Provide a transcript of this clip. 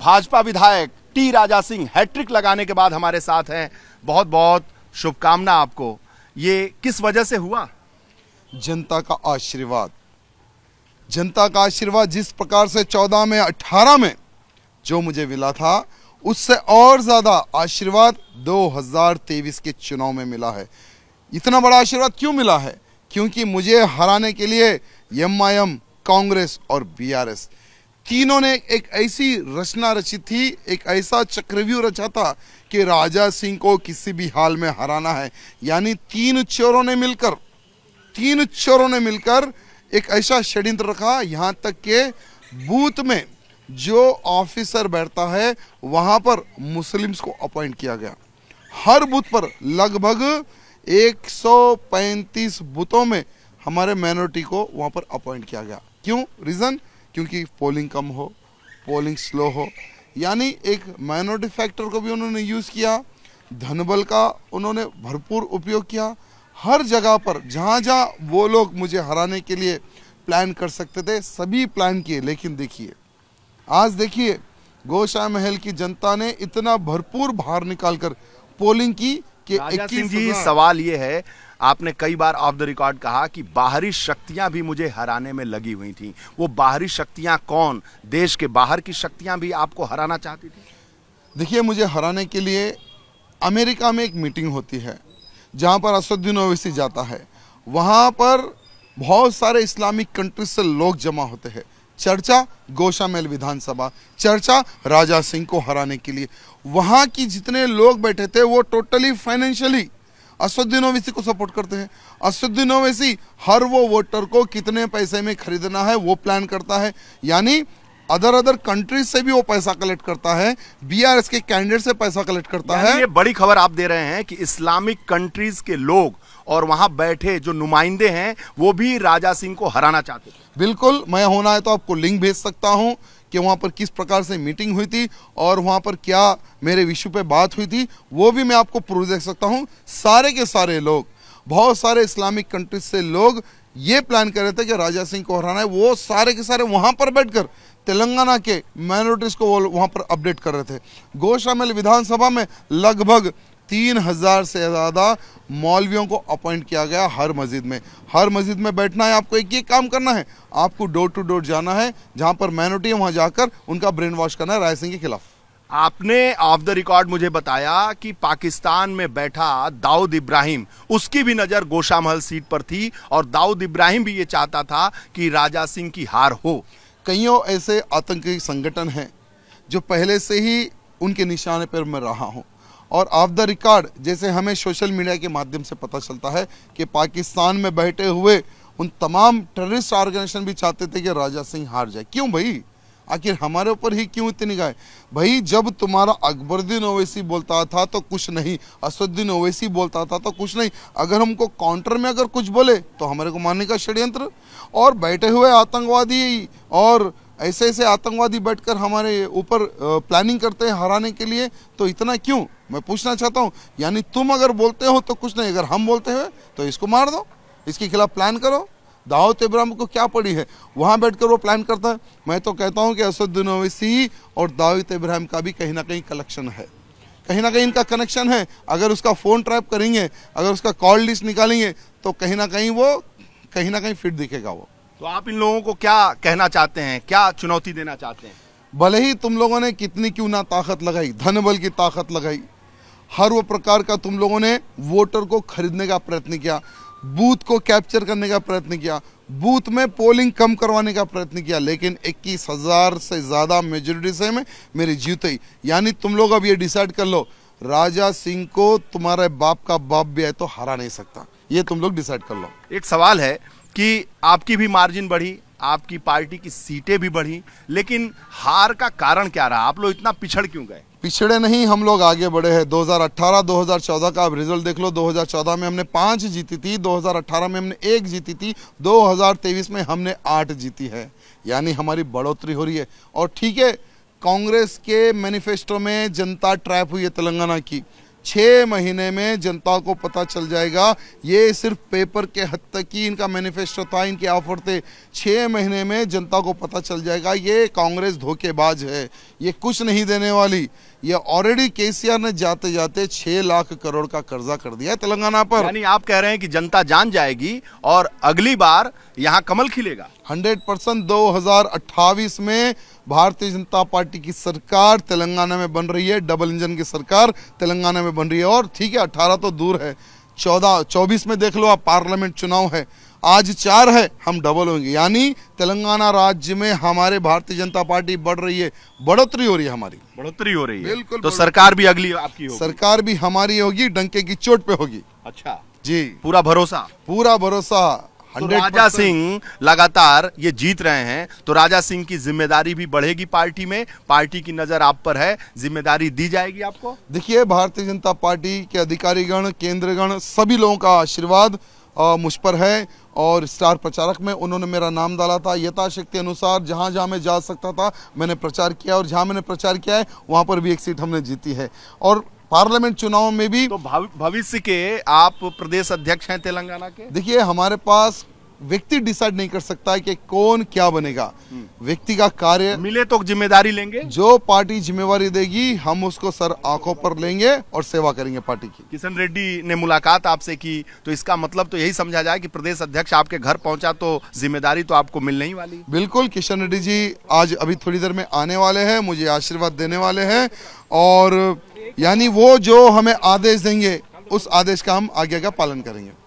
भाजपा विधायक टी राजा सिंह हैट्रिक लगाने के बाद हमारे साथ हैं बहुत बहुत शुभकामना आपको ये किस वजह से हुआ जनता का आशीर्वाद जनता का आशीर्वाद जिस प्रकार से चौदह में अठारह में जो मुझे मिला था उससे और ज़्यादा आशीर्वाद 2023 के चुनाव में मिला है इतना बड़ा आशीर्वाद क्यों मिला है क्योंकि मुझे हराने के लिए एम कांग्रेस और बीआरएस तीनों ने एक ऐसी रचना रची थी एक ऐसा चक्रव्यूह रचा था कि राजा सिंह को किसी भी हाल में हराना है यानी तीन चोरों ने मिलकर तीन चोरों ने मिलकर एक ऐसा षड्यंत्र रखा यहाँ तक के बूथ में जो ऑफिसर बैठता है वहाँ पर मुस्लिम्स को अपॉइंट किया गया हर बूथ पर लगभग 135 बूथों में हमारे माइनॉरिटी को वहाँ पर अपॉइंट किया गया क्यों रीज़न क्योंकि पोलिंग कम हो पोलिंग स्लो हो यानी एक माइनॉरिटी फैक्टर को भी उन्होंने यूज़ किया धनबल का उन्होंने भरपूर उपयोग किया हर जगह पर जहाँ जहाँ वो लोग मुझे हराने के लिए प्लान कर सकते थे सभी प्लान किए लेकिन देखिए आज देखिए गोशा महल की जनता ने इतना भरपूर बाहर निकालकर पोलिंग की कि सिंह जी सवाल ये है आपने कई बार ऑफ द रिकॉर्ड कहा कि बाहरी शक्तियां भी मुझे हराने में लगी हुई थी वो बाहरी शक्तियां कौन देश के बाहर की शक्तियां भी आपको हराना चाहती थी देखिए मुझे हराने के लिए अमेरिका में एक मीटिंग होती है जहाँ पर असदुद्दीन ओवैसी जाता है वहाँ पर बहुत सारे इस्लामिक कंट्रीज से लोग जमा होते हैं चर्चा गोशामेल विधानसभा चर्चा राजा सिंह को हराने के लिए वहाँ की जितने लोग बैठे थे वो टोटली फाइनेंशियली असदुद्दीन ओवैसी को सपोर्ट करते हैं असदुद्दीन ओवैसी हर वो वोटर को कितने पैसे में खरीदना है वो प्लान करता है यानी अदर अदर कंट्रीज से भी वो पैसा कलेक्ट करता है बीआरएस के कैंडिडेट से पैसा कलेक्ट करता है ये बड़ी खबर आप दे रहे हैं कि इस्लामिक कंट्रीज के लोग और वहां बैठे जो नुमाइंदे हैं वो भी राजा सिंह को हराना चाहते थे बिल्कुल मैं होना है तो आपको लिंक भेज सकता हूं कि वहाँ पर किस प्रकार से मीटिंग हुई थी और वहाँ पर क्या मेरे विषय पे बात हुई थी वो भी मैं आपको प्रूफ देख सकता हूँ सारे के सारे लोग बहुत सारे इस्लामिक कंट्रीज से लोग ये प्लान कर रहे थे कि राजा सिंह को हराना है वो सारे के सारे वहाँ पर बैठ तेलंगाना के माइनॉरिटीज़ को वो वहाँ पर अपडेट कर रहे थे गोशामिल विधानसभा में लगभग तीन हज़ार से ज़्यादा मौलवियों को अपॉइंट किया गया हर मस्जिद में हर मस्जिद में बैठना है आपको एक ये काम करना है आपको डोर टू डोर जाना है जहाँ पर माइनॉरिटी है वहाँ जाकर उनका ब्रेन वॉश करना है राय सिंह के खिलाफ आपने ऑफ द रिकॉर्ड मुझे बताया कि पाकिस्तान में बैठा दाऊद इब्राहिम उसकी भी नज़र गोशा महल सीट पर थी और दाऊद इब्राहिम भी ये चाहता था कि राजा सिंह की हार हो कईयों ऐसे आतंकी संगठन हैं जो पहले से ही उनके निशाने पर मैं रहा हूँ और ऑफ द रिकॉर्ड जैसे हमें सोशल मीडिया के माध्यम से पता चलता है कि पाकिस्तान में बैठे हुए उन तमाम टेररिस्ट ऑर्गेनाइजेशन भी चाहते थे कि राजा सिंह हार जाए क्यों भाई आखिर हमारे ऊपर ही क्यों इतनी गाय भाई जब तुम्हारा अकबरुद्दीन ओवैसी बोलता था तो कुछ नहीं असदुद्दीन ओवैसी बोलता था तो कुछ नहीं अगर हमको काउंटर में अगर कुछ बोले तो हमारे को मानने का षड्यंत्र और बैठे हुए आतंकवादी और ऐसे ऐसे आतंकवादी बैठकर हमारे ऊपर प्लानिंग करते हैं हराने के लिए तो इतना क्यों मैं पूछना चाहता हूँ यानी तुम अगर बोलते हो तो कुछ नहीं अगर हम बोलते हैं तो इसको मार दो इसके खिलाफ प्लान करो दावत इब्राहिम को क्या पड़ी है वहाँ बैठकर वो प्लान करता है मैं तो कहता हूँ कि असदुद्दीन ओवैसी और दाऊद इब्राहिम का भी कहीं ना कहीं कलेक्शन है कहीं ना कहीं इनका कनेक्शन है अगर उसका फ़ोन ट्रैप करेंगे अगर उसका कॉल लिस्ट निकालेंगे तो कहीं ना कहीं वो कहीं ना कहीं फिट दिखेगा वो तो आप इन लोगों को क्या कहना चाहते हैं क्या चुनौती देना चाहते हैं भले ही तुम लोगों ने कितनी क्यों ना ताकत लगाई धन बल की ताकत लगाई हर वो प्रकार का तुम लोगों ने वोटर को खरीदने का प्रयत्न किया बूथ को कैप्चर करने का प्रयत्न किया बूथ में पोलिंग कम करवाने का प्रयत्न किया लेकिन इक्कीस हज़ार से ज़्यादा मेजोरिटी से में मेरी जीत हुई यानी तुम लोग अब ये डिसाइड कर लो राजा सिंह को तुम्हारे बाप का बाप भी है तो हरा नहीं सकता ये तुम लोग डिसाइड कर लो एक सवाल है कि आपकी भी मार्जिन बढ़ी आपकी पार्टी की सीटें भी बढ़ी लेकिन हार का कारण क्या रहा आप लोग इतना पिछड़ क्यों गए पिछड़े नहीं हम लोग आगे बढ़े हैं 2018 2014 का आप रिजल्ट देख लो 2014 में हमने पांच जीती थी 2018 में हमने एक जीती थी 2023 में हमने आठ जीती है यानी हमारी बढ़ोतरी हो रही है और ठीक है कांग्रेस के मैनिफेस्टो में जनता ट्रैप हुई है तेलंगाना की छः महीने में जनता को पता चल जाएगा ये सिर्फ पेपर के हद तक ही इनका मैनिफेस्टो था इनके ऑफर थे छः महीने में जनता को पता चल जाएगा ये कांग्रेस धोखेबाज है ये कुछ नहीं देने वाली ये ऑलरेडी केसीआर ने जाते जाते छह लाख करोड़ का कर्जा कर दिया तेलंगाना पर यानी आप कह रहे हैं कि जनता जान जाएगी और अगली बार यहाँ कमल खिलेगा हंड्रेड परसेंट दो में भारतीय जनता पार्टी की सरकार तेलंगाना में बन रही है डबल इंजन की सरकार तेलंगाना में बन रही है और ठीक है अठारह तो दूर है चौदह चौबीस में देख लो आप पार्लियामेंट चुनाव है आज चार है हम डबल होंगे यानी तेलंगाना राज्य में हमारे भारतीय जनता पार्टी बढ़ रही है बढ़ोतरी हो रही है हमारी बढ़ोतरी हो रही है बिल्कुल तो सरकार भी अगली आपकी होगी सरकार भी हमारी होगी डंके की चोट पे होगी अच्छा जी पूरा भरोसा पूरा भरोसा तो राजा सिंह लगातार ये जीत रहे हैं तो राजा सिंह की जिम्मेदारी भी बढ़ेगी पार्टी में पार्टी की नजर आप पर है जिम्मेदारी दी जाएगी आपको देखिए भारतीय जनता पार्टी के अधिकारीगण केंद्रगण सभी लोगों का आशीर्वाद मुझ पर है और स्टार प्रचारक में उन्होंने मेरा नाम डाला था यथाशक्ति अनुसार जहाँ जहाँ मैं जा सकता था मैंने प्रचार किया और जहाँ मैंने प्रचार किया है वहाँ पर भी एक सीट हमने जीती है और पार्लियामेंट चुनाव में भी तो भविष्य के आप प्रदेश अध्यक्ष हैं तेलंगाना के देखिए हमारे पास व्यक्ति डिसाइड नहीं कर सकता है कि कौन क्या बनेगा हम्म। व्यक्ति का कार्य मिले तो जिम्मेदारी लेंगे जो पार्टी जिम्मेवारी देगी हम उसको सर आंखों पर लेंगे और सेवा करेंगे पार्टी की किशन रेड्डी ने मुलाकात आपसे की तो इसका मतलब तो यही समझा जाए कि प्रदेश अध्यक्ष आपके घर पहुंचा तो जिम्मेदारी तो आपको मिलने ही वाली बिल्कुल किशन रेड्डी जी आज अभी थोड़ी देर में आने वाले है मुझे आशीर्वाद देने वाले है और यानी वो जो हमें आदेश देंगे उस आदेश का हम आज्ञा का पालन करेंगे